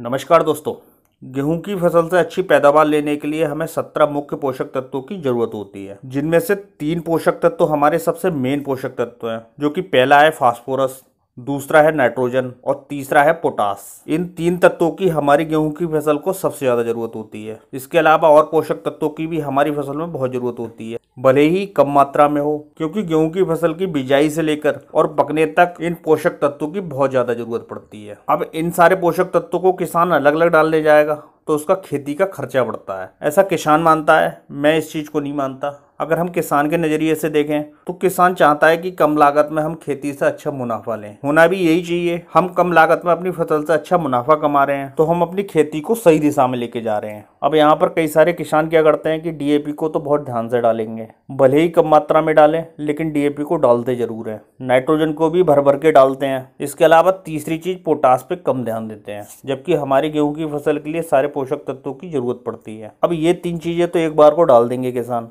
नमस्कार दोस्तों गेहूं की फसल से अच्छी पैदावार लेने के लिए हमें सत्रह मुख्य पोषक तत्वों की जरूरत होती है जिनमें से तीन पोषक तत्व हमारे सबसे मेन पोषक तत्व हैं जो कि पहला है फास्फोरस दूसरा है नाइट्रोजन और तीसरा है पोटास इन तीन तत्वों की हमारी गेहूं की फसल को सबसे ज़्यादा ज़रूरत होती है इसके अलावा और पोषक तत्वों की भी हमारी फसल में बहुत ज़रूरत होती है भले ही कम मात्रा में हो क्योंकि गेहूं की फसल की बिजाई से लेकर और पकने तक इन पोषक तत्वों की बहुत ज़्यादा ज़रूरत पड़ती है अब इन सारे पोषक तत्वों को किसान अलग अलग डालने जाएगा तो उसका खेती का खर्चा बढ़ता है ऐसा किसान मानता है मैं इस चीज़ को नहीं मानता अगर हम किसान के नज़रिए से देखें तो किसान चाहता है कि कम लागत में हम खेती से अच्छा मुनाफा लें होना भी यही चाहिए हम कम लागत में अपनी फसल से अच्छा मुनाफा कमा रहे हैं तो हम अपनी खेती को सही दिशा में लेके जा रहे हैं अब यहाँ पर कई सारे किसान क्या करते हैं कि डी को तो बहुत ध्यान से डालेंगे भले ही कम मात्रा में डालें लेकिन डी को डालते जरूर हैं नाइट्रोजन को भी भर भर के डालते हैं इसके अलावा तीसरी चीज़ पोटास पे कम ध्यान देते हैं जबकि हमारी गेहूँ की फसल के लिए सारे पोषक तत्वों की जरूरत पड़ती है अब ये तीन चीज़ें तो एक बार को डाल देंगे किसान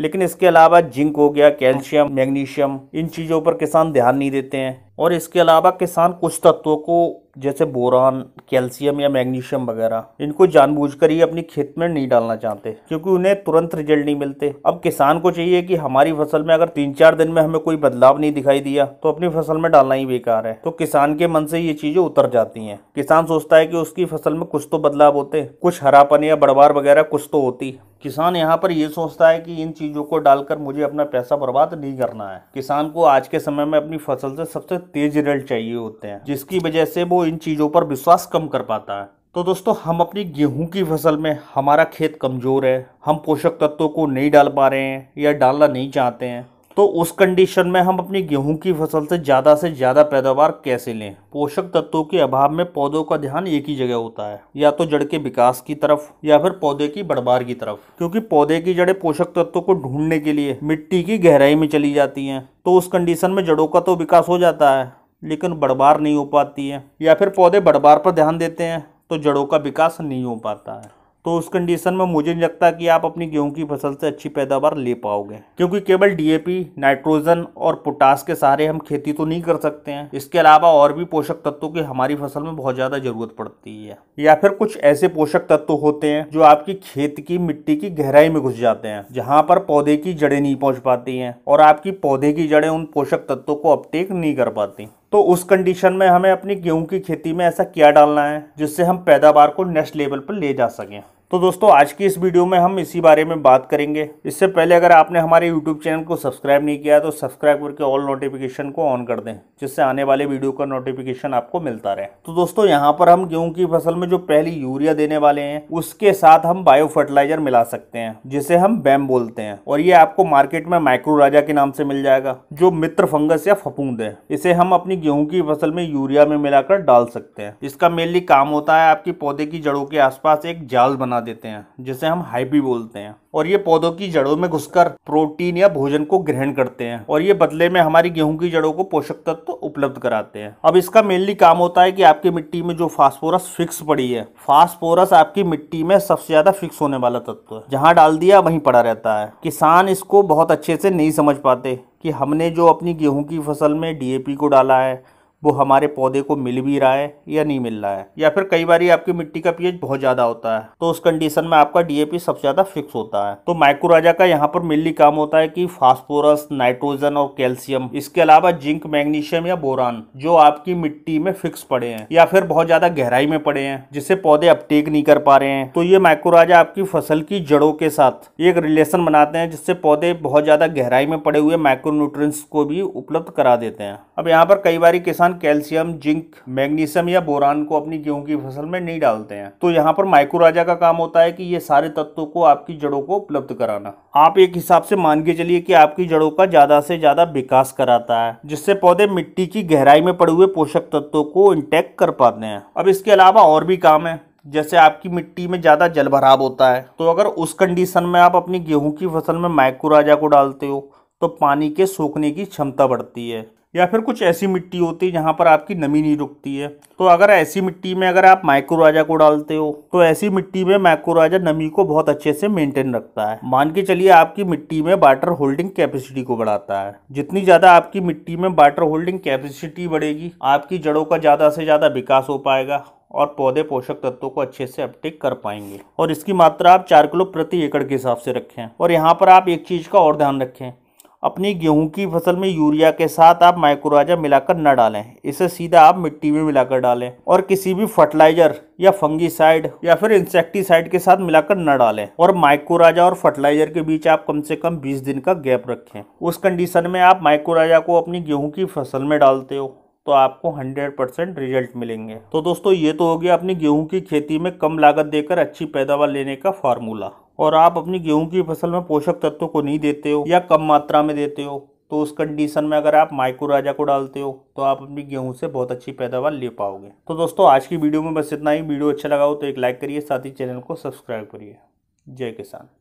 लेकिन इसके अलावा जिंक हो गया कैल्शियम मैग्नीशियम इन चीज़ों पर किसान ध्यान नहीं देते हैं और इसके अलावा किसान कुछ तत्वों को जैसे बोरान कैल्शियम या मैग्नीशियम वगैरह इनको जानबूझकर ही अपनी खेत में नहीं डालना चाहते क्योंकि उन्हें तुरंत रिजल्ट नहीं मिलते अब किसान को चाहिए कि हमारी फसल में अगर तीन चार दिन में हमें कोई बदलाव नहीं दिखाई दिया तो अपनी फसल में डालना ही बेकार है तो किसान के मन से ये चीजें उतर जाती है किसान सोचता है कि उसकी फसल में कुछ तो बदलाव होते कुछ हरापन या बड़वार वगैरह कुछ तो होती किसान यहाँ पर यह सोचता है कि इन चीज़ों को डालकर मुझे अपना पैसा बर्बाद नहीं करना है किसान को आज के समय में अपनी फसल से सबसे तेज रिजल्ट चाहिए होते हैं जिसकी वजह से वो इन चीज़ों पर विश्वास कम कर पाता है तो दोस्तों हम अपनी गेहूं की फसल में हमारा खेत कमज़ोर है हम पोषक तत्वों को नहीं डाल पा रहे हैं या डालना नहीं चाहते हैं तो उस कंडीशन में हम अपनी गेहूं की फसल से ज़्यादा से ज़्यादा पैदावार कैसे लें पोषक तत्वों के अभाव में पौधों का ध्यान एक ही जगह होता है या तो जड़ के विकास की तरफ या फिर पौधे की बढ़बार की तरफ क्योंकि पौधे की जड़ें पोषक तत्वों को ढूंढने के लिए मिट्टी की गहराई में चली जाती हैं तो उस कंडीशन में जड़ों का तो विकास हो जाता है लेकिन बढ़बार नहीं हो पाती है या फिर पौधे बढ़बार पर ध्यान देते हैं तो जड़ों का विकास नहीं हो पाता है तो उस कंडीशन में मुझे नहीं लगता कि आप अपनी गेहूं की फसल से अच्छी पैदावार ले पाओगे क्योंकि केवल डीएपी नाइट्रोजन और पोटास के सहारे हम खेती तो नहीं कर सकते हैं इसके अलावा और भी पोषक तत्वों की हमारी फसल में बहुत ज़्यादा ज़रूरत पड़ती है या फिर कुछ ऐसे पोषक तत्व होते हैं जो आपकी खेत की मिट्टी की गहराई में घुस जाते हैं जहाँ पर पौधे की जड़ें नहीं पहुँच पाती हैं और आपकी पौधे की जड़ें उन पोषक तत्वों को अपटेक नहीं कर पाती तो उस कंडीशन में हमें अपनी गेहूं की खेती में ऐसा क्या डालना है जिससे हम पैदावार को नेक्स्ट लेवल पर ले जा सकें तो दोस्तों आज की इस वीडियो में हम इसी बारे में बात करेंगे इससे पहले अगर आपने हमारे यूट्यूब चैनल को सब्सक्राइब नहीं किया तो सब्सक्राइब करके ऑल नोटिफिकेशन को ऑन कर दें जिससे आने वाले वीडियो का नोटिफिकेशन आपको मिलता रहे तो दोस्तों यहाँ पर हम गेहूँ की फसल में जो पहली यूरिया देने वाले हैं उसके साथ हम बायो फर्टिलाइजर मिला सकते हैं जिसे हम बैम बोलते हैं और ये आपको मार्केट में माइक्रो राजा के नाम से मिल जाएगा जो मित्र फंगस या फपूंद है इसे हम अपनी गेहूँ की फसल में यूरिया में मिलाकर डाल सकते हैं इसका मेनली काम होता है आपकी पौधे की जड़ों के आसपास एक जाल बना बना देते हैं जिसे हम हाइपी बोलते हैं और ये पौधों की जड़ों में घुसकर प्रोटीन या भोजन को ग्रहण करते हैं और ये बदले में हमारी गेहूं की जड़ों को पोषक तत्व तो उपलब्ध कराते हैं अब इसका मेनली काम होता है कि आपकी मिट्टी में जो फास्फोरस फिक्स पड़ी है फास्फोरस आपकी मिट्टी में सबसे ज्यादा फिक्स होने वाला तत्व है जहाँ डाल दिया वहीं पड़ा रहता है किसान इसको बहुत अच्छे से नहीं समझ पाते कि हमने जो अपनी गेहूं की फसल में डीएपी को डाला है वो हमारे पौधे को मिल भी रहा है या नहीं मिल रहा है या फिर कई बार आपकी मिट्टी का पीएच बहुत ज़्यादा होता है तो उस कंडीशन में आपका डीएपी सबसे ज़्यादा फिक्स होता है तो माइक्रोराजा का यहाँ पर मिलनी काम होता है कि फास्फोरस नाइट्रोजन और कैल्शियम इसके अलावा जिंक मैग्नीशियम या बोरान जो आपकी मिट्टी में फिक्स पड़े हैं या फिर बहुत ज़्यादा गहराई में पड़े हैं जिससे पौधे अपटेक नहीं कर पा रहे हैं तो ये माइक्रोराजा आपकी फसल की जड़ों के साथ एक रिलेशन बनाते हैं जिससे पौधे बहुत ज़्यादा गहराई में पड़े हुए माइक्रोन्यूट्रंस को भी उपलब्ध करा देते हैं अब यहाँ पर कई बार किसान किसान कैल्शियम जिंक मैग्नीशियम या बोरान को अपनी गेहूं की फसल में नहीं डालते हैं तो यहाँ पर माइक्रोराजा का काम होता है कि ये सारे तत्वों को आपकी जड़ों को उपलब्ध कराना आप एक हिसाब से मान के चलिए कि आपकी जड़ों का ज्यादा से ज्यादा विकास कराता है जिससे पौधे मिट्टी की गहराई में पड़े हुए पोषक तत्वों को इंटेक्ट कर पाते हैं अब इसके अलावा और भी काम है जैसे आपकी मिट्टी में ज़्यादा जल भराव होता है तो अगर उस कंडीशन में आप अपनी गेहूं की फसल में माइक्रोराजा को डालते हो तो पानी के सोखने की क्षमता बढ़ती है या फिर कुछ ऐसी मिट्टी होती है जहाँ पर आपकी नमी नहीं रुकती है तो अगर ऐसी मिट्टी में अगर आप माइक्रोराजा को डालते हो तो ऐसी मिट्टी में माइक्रोराजा नमी को बहुत अच्छे से मेंटेन रखता है मान के चलिए आपकी मिट्टी में वाटर होल्डिंग कैपेसिटी को बढ़ाता है जितनी ज़्यादा आपकी मिट्टी में वाटर होल्डिंग कैपेसिटी बढ़ेगी आपकी जड़ों का ज़्यादा से ज़्यादा विकास हो पाएगा और पौधे पोषक तत्वों को अच्छे से अपटेक कर पाएंगे और इसकी मात्रा आप चार किलो प्रति एकड़ के हिसाब से रखें और यहाँ पर आप एक चीज़ का और ध्यान रखें अपनी गेहूं की फसल में यूरिया के साथ आप माइक्रोराजा मिलाकर न डालें इसे सीधा आप मिट्टी में मिलाकर डालें और किसी भी फर्टिलाइजर या फंगीसाइड या फिर इंसेक्टिसाइड के साथ मिलाकर न डालें और माइक्रोराजा और फर्टिलाइजर के बीच आप कम से कम 20 दिन का गैप रखें उस कंडीशन में आप माइक्रोराजा को अपनी गेहूँ की फसल में डालते हो तो आपको 100 परसेंट रिजल्ट मिलेंगे तो दोस्तों ये तो हो गया अपनी गेहूं की खेती में कम लागत देकर अच्छी पैदावार लेने का फार्मूला और आप अपनी गेहूं की फसल में पोषक तत्व को नहीं देते हो या कम मात्रा में देते हो तो उस कंडीशन में अगर आप माइक्रो राजा को डालते हो तो आप अपनी गेहूं से बहुत अच्छी पैदावार ले पाओगे तो दोस्तों आज की वीडियो में बस इतना ही वीडियो अच्छा लगा हो तो एक लाइक करिए साथ ही चैनल को सब्सक्राइब करिए जय किसान